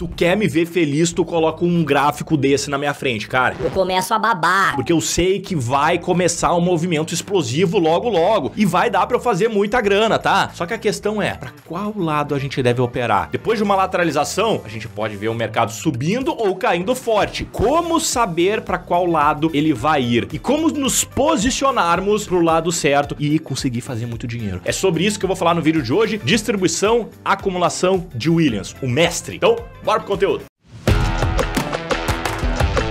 Tu quer me ver feliz, tu coloca um gráfico desse na minha frente, cara. Eu começo a babar. Porque eu sei que vai começar um movimento explosivo logo logo e vai dar para eu fazer muita grana, tá? Só que a questão é, para qual lado a gente deve operar? Depois de uma lateralização, a gente pode ver o mercado subindo ou caindo forte. Como saber para qual lado ele vai ir e como nos posicionarmos pro lado certo e conseguir fazer muito dinheiro. É sobre isso que eu vou falar no vídeo de hoje, distribuição, acumulação de Williams, o mestre. Então, Bora pro conteúdo.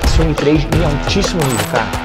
Esse Trade em altíssimo nível, cara.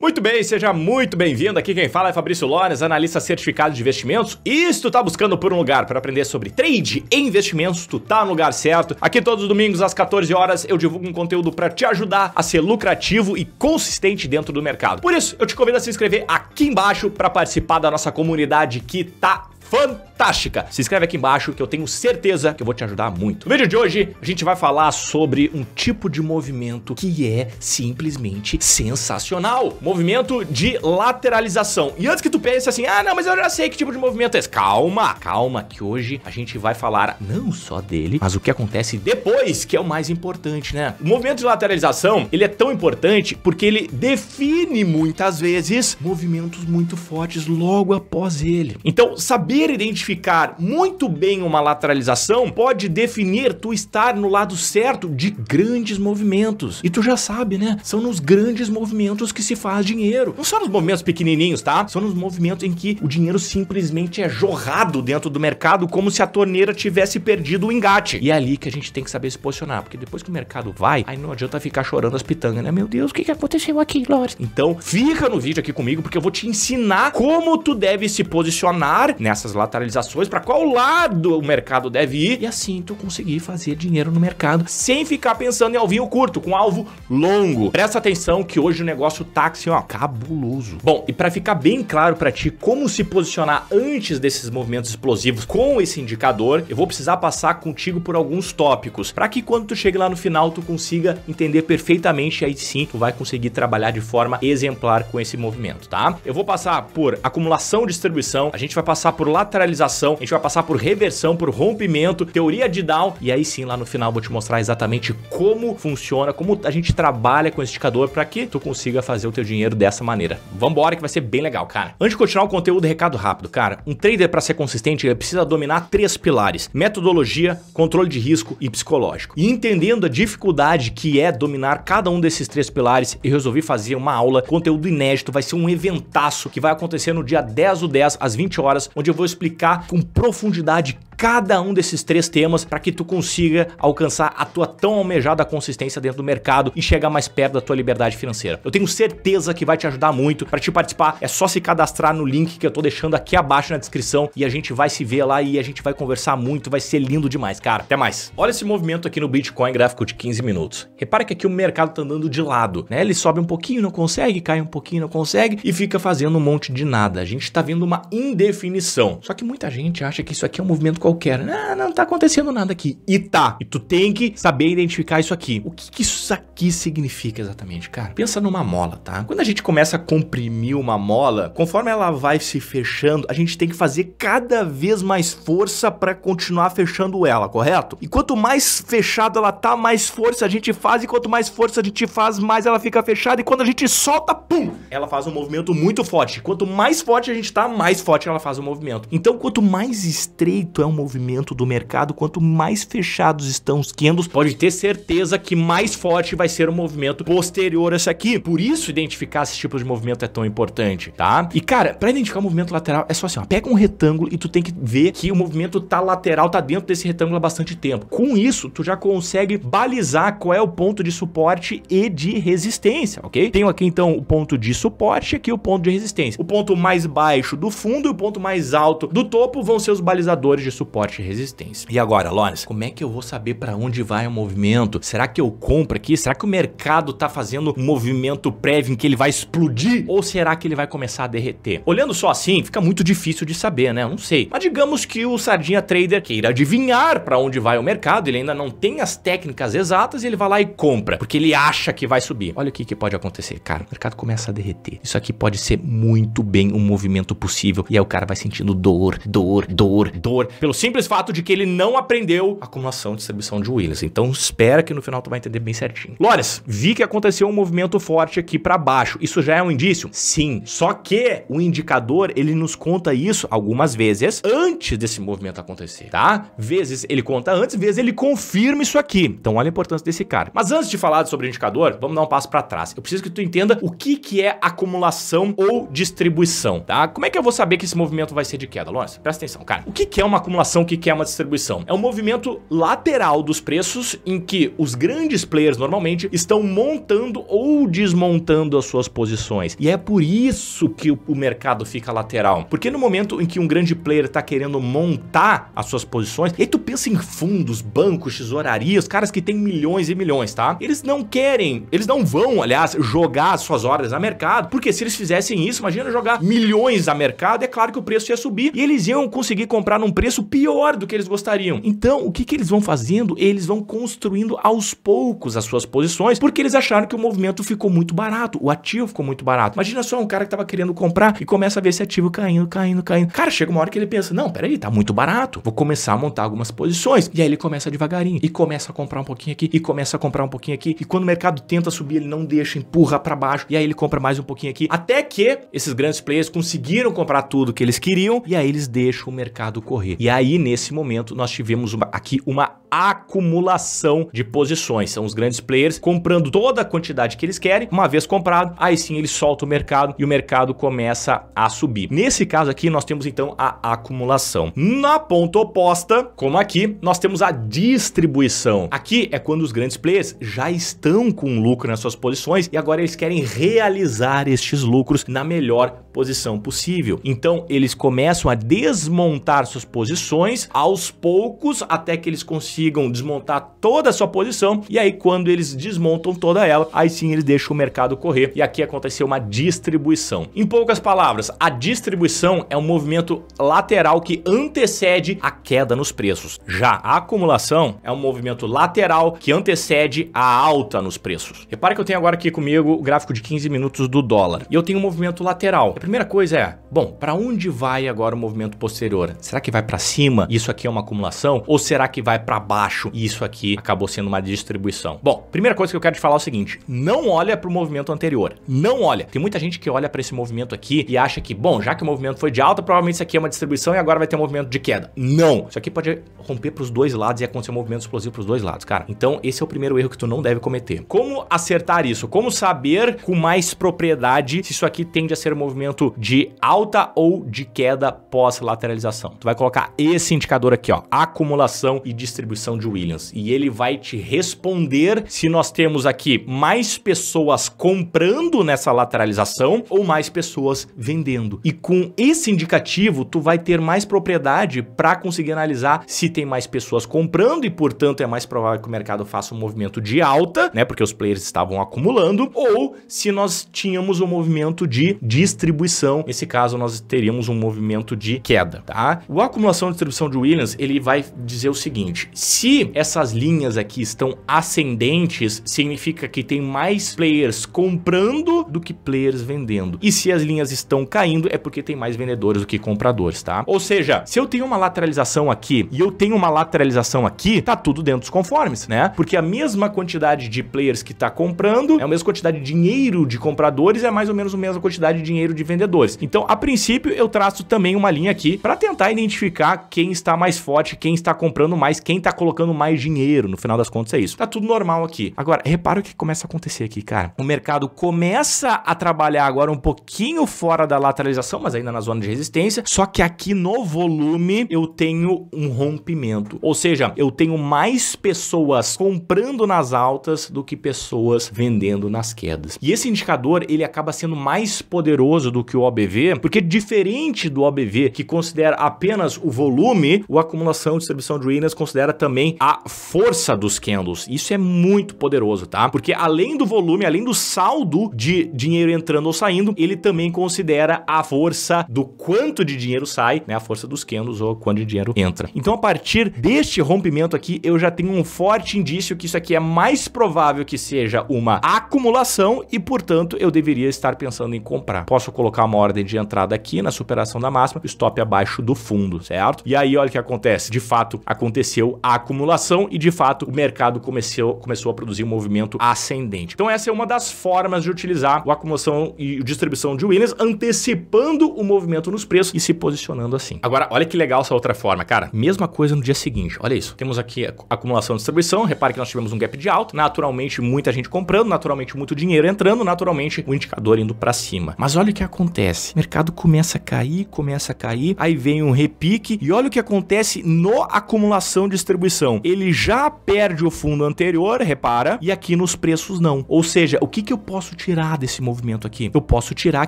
Muito bem, seja muito bem-vindo. Aqui quem fala é Fabrício Lones, analista certificado de investimentos. E se tu tá buscando por um lugar para aprender sobre trade e investimentos, tu tá no lugar certo. Aqui todos os domingos às 14 horas eu divulgo um conteúdo para te ajudar a ser lucrativo e consistente dentro do mercado. Por isso, eu te convido a se inscrever aqui embaixo para participar da nossa comunidade que tá fantástica. Se inscreve aqui embaixo que eu tenho certeza que eu vou te ajudar muito. No vídeo de hoje, a gente vai falar sobre um tipo de movimento que é simplesmente sensacional. Movimento de lateralização. E antes que tu pense assim, ah, não, mas eu já sei que tipo de movimento é esse. Calma, calma, que hoje a gente vai falar não só dele, mas o que acontece depois, que é o mais importante, né? O movimento de lateralização, ele é tão importante porque ele define muitas vezes movimentos muito fortes logo após ele. Então, saber Saber identificar muito bem uma lateralização pode definir tu estar no lado certo de grandes movimentos. E tu já sabe, né? São nos grandes movimentos que se faz dinheiro. Não só nos movimentos pequenininhos, tá? São nos movimentos em que o dinheiro simplesmente é jorrado dentro do mercado como se a torneira tivesse perdido o engate. E é ali que a gente tem que saber se posicionar, porque depois que o mercado vai, aí não adianta ficar chorando as pitangas, né? Meu Deus, o que, que aconteceu aqui, Lores? Então, fica no vídeo aqui comigo porque eu vou te ensinar como tu deve se posicionar nessas essas lateralizações, para qual lado o mercado deve ir. E assim tu conseguir fazer dinheiro no mercado sem ficar pensando em alvinho curto, com alvo longo. Presta atenção que hoje o negócio tá assim, ó, cabuloso. Bom, e para ficar bem claro para ti como se posicionar antes desses movimentos explosivos com esse indicador, eu vou precisar passar contigo por alguns tópicos, para que quando tu chegue lá no final tu consiga entender perfeitamente aí sim tu vai conseguir trabalhar de forma exemplar com esse movimento, tá? Eu vou passar por acumulação, distribuição, a gente vai passar por lateralização, a gente vai passar por reversão, por rompimento, teoria de down, e aí sim lá no final vou te mostrar exatamente como funciona, como a gente trabalha com esse indicador para que tu consiga fazer o teu dinheiro dessa maneira. Vambora que vai ser bem legal, cara. Antes de continuar o conteúdo, recado rápido, cara. Um trader para ser consistente, ele precisa dominar três pilares: metodologia, controle de risco e psicológico. E entendendo a dificuldade que é dominar cada um desses três pilares, eu resolvi fazer uma aula, conteúdo inédito, vai ser um eventaço que vai acontecer no dia 10 do 10 às 20 horas, onde eu vou vou explicar com profundidade cada um desses três temas para que tu consiga alcançar a tua tão almejada consistência dentro do mercado e chegar mais perto da tua liberdade financeira. Eu tenho certeza que vai te ajudar muito. Para te participar, é só se cadastrar no link que eu tô deixando aqui abaixo na descrição e a gente vai se ver lá e a gente vai conversar muito, vai ser lindo demais, cara. Até mais. Olha esse movimento aqui no Bitcoin gráfico de 15 minutos. Repara que aqui o mercado tá andando de lado, né? Ele sobe um pouquinho, não consegue, cai um pouquinho, não consegue e fica fazendo um monte de nada. A gente tá vendo uma indefinição. Só que muita gente acha que isso aqui é um movimento qualquer qualquer. Ah, não tá acontecendo nada aqui. E tá. E tu tem que saber identificar isso aqui. O que, que isso aqui significa exatamente, cara? Pensa numa mola, tá? Quando a gente começa a comprimir uma mola, conforme ela vai se fechando, a gente tem que fazer cada vez mais força para continuar fechando ela, correto? E quanto mais fechada ela tá, mais força a gente faz. E quanto mais força a gente faz, mais ela fica fechada. E quando a gente solta, pum! Ela faz um movimento muito forte. Quanto mais forte a gente tá, mais forte ela faz o movimento. Então, quanto mais estreito é movimento, movimento do mercado, quanto mais fechados estão os candles, pode ter certeza que mais forte vai ser o movimento posterior a esse aqui. Por isso, identificar esses tipos de movimento é tão importante, tá? E, cara, pra identificar o movimento lateral, é só assim, ó, pega um retângulo e tu tem que ver que o movimento tá lateral, tá dentro desse retângulo há bastante tempo. Com isso, tu já consegue balizar qual é o ponto de suporte e de resistência, ok? Tenho aqui, então, o ponto de suporte e aqui o ponto de resistência. O ponto mais baixo do fundo e o ponto mais alto do topo vão ser os balizadores de suporte suporte e resistência. E agora, Lones, como é que eu vou saber para onde vai o movimento? Será que eu compro aqui? Será que o mercado tá fazendo um movimento prévio em que ele vai explodir? Ou será que ele vai começar a derreter? Olhando só assim, fica muito difícil de saber, né? Eu não sei. Mas digamos que o Sardinha Trader queira adivinhar para onde vai o mercado, ele ainda não tem as técnicas exatas e ele vai lá e compra, porque ele acha que vai subir. Olha o que, que pode acontecer, cara. O mercado começa a derreter. Isso aqui pode ser muito bem um movimento possível e aí o cara vai sentindo dor, dor, dor, dor pelo pelo simples fato de que ele não aprendeu acumulação e distribuição de Williams. Então espera que no final tu vai entender bem certinho. Lores, vi que aconteceu um movimento forte aqui para baixo. Isso já é um indício? Sim. Só que o indicador, ele nos conta isso algumas vezes antes desse movimento acontecer, tá? Vezes ele conta antes, vezes ele confirma isso aqui. Então olha a importância desse cara. Mas antes de falar sobre o indicador, vamos dar um passo para trás. Eu preciso que tu entenda o que que é acumulação ou distribuição, tá? Como é que eu vou saber que esse movimento vai ser de queda, Lores? Presta atenção, cara. O que que é uma acumulação informação que é uma distribuição. É um movimento lateral dos preços em que os grandes players normalmente estão montando ou desmontando as suas posições. E é por isso que o mercado fica lateral. Porque no momento em que um grande player está querendo montar as suas posições, e aí tu pensa em fundos, bancos, tesourarias, caras que têm milhões e milhões, tá? Eles não querem, eles não vão, aliás, jogar as suas ordens a mercado, porque se eles fizessem isso, imagina jogar milhões a mercado, é claro que o preço ia subir e eles iam conseguir comprar num preço pior do que eles gostariam. Então, o que, que eles vão fazendo? Eles vão construindo aos poucos as suas posições, porque eles acharam que o movimento ficou muito barato, o ativo ficou muito barato. Imagina só um cara que estava querendo comprar e começa a ver esse ativo caindo, caindo, caindo. Cara, chega uma hora que ele pensa: não, peraí, tá muito barato, vou começar a montar algumas posições. E aí ele começa devagarinho e começa a comprar um pouquinho aqui e começa a comprar um pouquinho aqui. E quando o mercado tenta subir, ele não deixa, empurra para baixo e aí ele compra mais um pouquinho aqui. Até que esses grandes players conseguiram comprar tudo que eles queriam e aí eles deixam o mercado correr. E aí aí, nesse momento, nós tivemos uma, aqui uma acumulação de posições. São os grandes players comprando toda a quantidade que eles querem. Uma vez comprado, aí sim eles soltam o mercado e o mercado começa a subir. Nesse caso aqui, nós temos então a acumulação. Na ponta oposta, como aqui, nós temos a distribuição. Aqui é quando os grandes players já estão com lucro nas suas posições e agora eles querem realizar estes lucros na melhor posição possível. Então, eles começam a desmontar suas posições posições aos poucos até que eles consigam desmontar toda a sua posição e aí quando eles desmontam toda ela, aí sim eles deixam o mercado correr e aqui aconteceu uma distribuição. Em poucas palavras, a distribuição é um movimento lateral que antecede a queda nos preços. Já a acumulação é um movimento lateral que antecede a alta nos preços. Repare que eu tenho agora aqui comigo o gráfico de 15 minutos do dólar e eu tenho um movimento lateral. A primeira coisa é, bom, para onde vai agora o movimento posterior? Será que vai para cima? cima, isso aqui é uma acumulação? Ou será que vai para baixo e isso aqui acabou sendo uma distribuição? Bom, primeira coisa que eu quero te falar é o seguinte, não olha para o movimento anterior, não olha. Tem muita gente que olha para esse movimento aqui e acha que, bom, já que o movimento foi de alta, provavelmente isso aqui é uma distribuição e agora vai ter um movimento de queda. Não! Isso aqui pode romper para os dois lados e acontecer um movimento explosivo para os dois lados, cara. Então, esse é o primeiro erro que tu não deve cometer. Como acertar isso? Como saber com mais propriedade se isso aqui tende a ser um movimento de alta ou de queda pós-lateralização? Tu vai colocar E esse indicador aqui, ó, acumulação e distribuição de Williams. E ele vai te responder se nós temos aqui mais pessoas comprando nessa lateralização ou mais pessoas vendendo. E com esse indicativo, tu vai ter mais propriedade para conseguir analisar se tem mais pessoas comprando e, portanto, é mais provável que o mercado faça um movimento de alta, né, porque os players estavam acumulando, ou se nós tínhamos um movimento de distribuição. Nesse caso, nós teríamos um movimento de queda, tá? O acumulação de distribuição de Williams, ele vai dizer o seguinte, se essas linhas aqui estão ascendentes, significa que tem mais players comprando do que players vendendo. E se as linhas estão caindo, é porque tem mais vendedores do que compradores, tá? Ou seja, se eu tenho uma lateralização aqui e eu tenho uma lateralização aqui, tá tudo dentro dos conformes, né? Porque a mesma quantidade de players que tá comprando é a mesma quantidade de dinheiro de compradores, é mais ou menos a mesma quantidade de dinheiro de vendedores. Então, a princípio, eu traço também uma linha aqui para tentar identificar quem está mais forte, quem está comprando mais, quem está colocando mais dinheiro. No final das contas é isso. Tá tudo normal aqui. Agora, repara o que começa a acontecer aqui, cara. O mercado começa a trabalhar agora um pouquinho fora da lateralização, mas ainda na zona de resistência. Só que aqui no volume eu tenho um rompimento. Ou seja, eu tenho mais pessoas comprando nas altas do que pessoas vendendo nas quedas. E esse indicador, ele acaba sendo mais poderoso do que o OBV, porque diferente do OBV, que considera apenas o volume volume, o acumulação de distribuição de ruínas considera também a força dos candles. Isso é muito poderoso, tá? Porque além do volume, além do saldo de dinheiro entrando ou saindo, ele também considera a força do quanto de dinheiro sai, né? A força dos candles ou quanto de dinheiro entra. Então, a partir deste rompimento aqui, eu já tenho um forte indício que isso aqui é mais provável que seja uma acumulação e, portanto, eu deveria estar pensando em comprar. Posso colocar uma ordem de entrada aqui na superação da máxima, stop abaixo do fundo, certo? E aí, olha o que acontece. De fato, aconteceu a acumulação e, de fato, o mercado começou, começou a produzir um movimento ascendente. Então, essa é uma das formas de utilizar a acumulação e distribuição de winners, antecipando o movimento nos preços e se posicionando assim. Agora, olha que legal essa outra forma, cara. Mesma coisa no dia seguinte. Olha isso. Temos aqui acumulação e distribuição. Repare que nós tivemos um gap de alta. Naturalmente, muita gente comprando, naturalmente, muito dinheiro entrando, naturalmente, o indicador indo para cima. Mas olha o que acontece. O mercado começa a cair, começa a cair, aí vem um repique e e olha o que acontece no acumulação de distribuição. Ele já perde o fundo anterior, repara, e aqui nos preços não. Ou seja, o que, que eu posso tirar desse movimento aqui? Eu posso tirar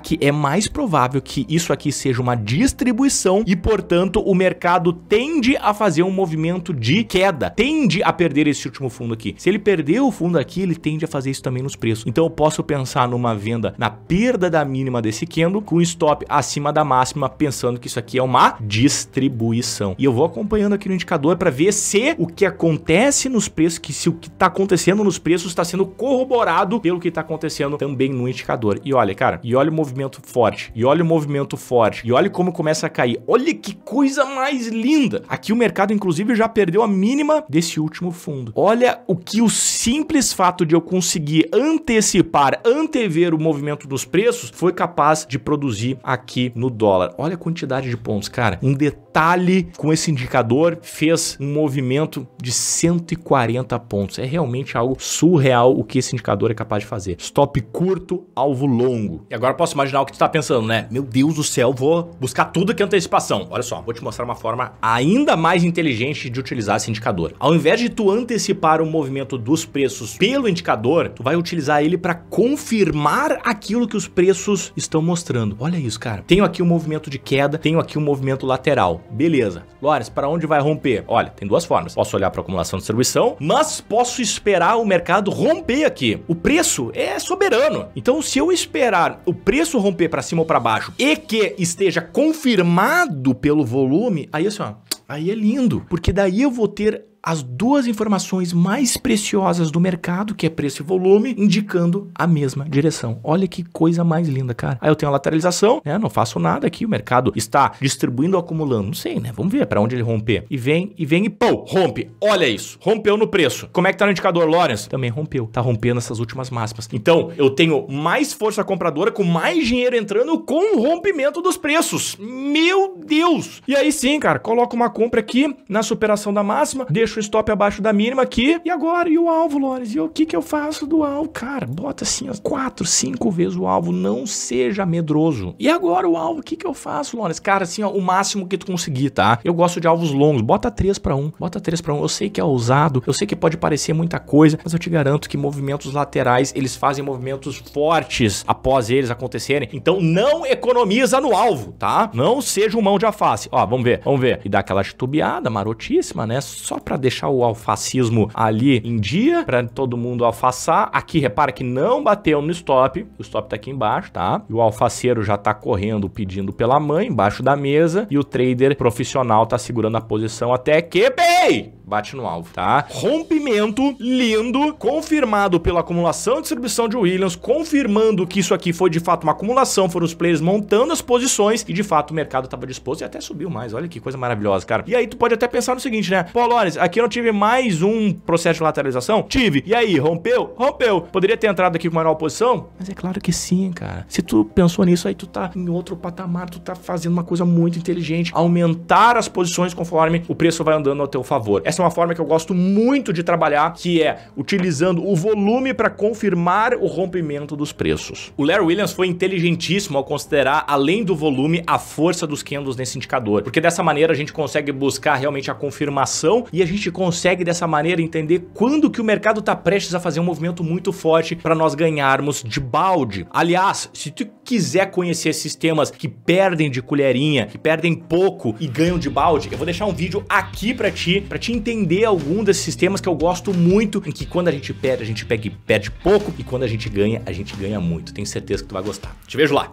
que é mais provável que isso aqui seja uma distribuição e, portanto, o mercado tende a fazer um movimento de queda, tende a perder esse último fundo aqui. Se ele perder o fundo aqui, ele tende a fazer isso também nos preços. Então eu posso pensar numa venda na perda da mínima desse candle com stop acima da máxima, pensando que isso aqui é uma distribuição. E eu vou acompanhando aqui no indicador para ver se o que acontece nos preços, que se o que está acontecendo nos preços está sendo corroborado pelo que está acontecendo também no indicador. E olha, cara, e olha o movimento forte, e olha o movimento forte, e olha como começa a cair. Olha que coisa mais linda! Aqui o mercado, inclusive, já perdeu a mínima desse último fundo. Olha o que o simples fato de eu conseguir antecipar, antever o movimento dos preços foi capaz de produzir aqui no dólar. Olha a quantidade de pontos, cara. Um detalhe Vale, com esse indicador, fez um movimento de 140 pontos. É realmente algo surreal o que esse indicador é capaz de fazer. Stop curto, alvo longo. E agora posso imaginar o que tu tá pensando, né? Meu Deus do céu, vou buscar tudo que é antecipação. Olha só, vou te mostrar uma forma ainda mais inteligente de utilizar esse indicador. Ao invés de tu antecipar o movimento dos preços pelo indicador, tu vai utilizar ele para confirmar aquilo que os preços estão mostrando. Olha isso, cara. Tenho aqui um movimento de queda, tenho aqui um movimento lateral. Beleza beleza. Lawrence, para onde vai romper? Olha, tem duas formas. Posso olhar para acumulação de distribuição, mas posso esperar o mercado romper aqui. O preço é soberano. Então, se eu esperar o preço romper para cima ou para baixo e que esteja confirmado pelo volume, aí assim, ó, aí é lindo, porque daí eu vou ter as duas informações mais preciosas do mercado, que é preço e volume, indicando a mesma direção. Olha que coisa mais linda, cara. Aí eu tenho a lateralização, né? Não faço nada aqui, o mercado está distribuindo ou acumulando, não sei, né? Vamos ver para onde ele romper. E vem, e vem e pô, rompe. Olha isso, rompeu no preço. Como é que tá no indicador, Lawrence? Também rompeu, tá rompendo essas últimas máximas. Então, eu tenho mais força compradora com mais dinheiro entrando com o rompimento dos preços. Meu Deus! E aí sim, cara, coloco uma compra aqui na superação da máxima, deixo deixa o stop abaixo da mínima aqui. E agora? E o alvo, Lores? E o que, que eu faço do alvo? Cara, bota assim, ó, 4, 5 vezes o alvo. Não seja medroso. E agora o alvo? O que, que eu faço, Lores? Cara, assim, ó, o máximo que tu conseguir, tá? Eu gosto de alvos longos. Bota 3 para 1. Bota 3 para 1. Eu sei que é ousado. Eu sei que pode parecer muita coisa. Mas eu te garanto que movimentos laterais, eles fazem movimentos fortes após eles acontecerem. Então não economiza no alvo, tá? Não seja um mão de afaste Ó, vamos ver, vamos ver. E dá aquela titubeada marotíssima, né? Só pra deixar o alfacismo ali em dia para todo mundo alfaçar. Aqui repara que não bateu no stop, o stop tá aqui embaixo, tá? E o alfaceiro já tá correndo pedindo pela mãe embaixo da mesa e o trader profissional tá segurando a posição até que Ei! Bate no alvo, tá? Rompimento lindo, confirmado pela acumulação e distribuição de Williams, confirmando que isso aqui foi de fato uma acumulação, foram os players montando as posições e de fato o mercado estava disposto e até subiu mais. Olha que coisa maravilhosa, cara. E aí tu pode até pensar no seguinte, né? Pô, Lores, aqui eu não tive mais um processo de lateralização? Tive. E aí, rompeu? Rompeu. Poderia ter entrado aqui com maior posição? Mas é claro que sim, cara. Se tu pensou nisso, aí tu tá em outro patamar, tu tá fazendo uma coisa muito inteligente. Aumentar as posições conforme o preço vai andando ao teu favor favor. Essa é uma forma que eu gosto muito de trabalhar, que é utilizando o volume para confirmar o rompimento dos preços. O Larry Williams foi inteligentíssimo ao considerar, além do volume, a força dos candles nesse indicador, porque dessa maneira a gente consegue buscar realmente a confirmação e a gente consegue dessa maneira entender quando que o mercado está prestes a fazer um movimento muito forte para nós ganharmos de balde. Aliás, se tu quiser conhecer sistemas que perdem de colherinha, que perdem pouco e ganham de balde, eu vou deixar um vídeo aqui para ti para te entender algum desses sistemas que eu gosto muito, em que quando a gente perde, a gente pega e perde pouco, e quando a gente ganha, a gente ganha muito. Tenho certeza que tu vai gostar. Te vejo lá!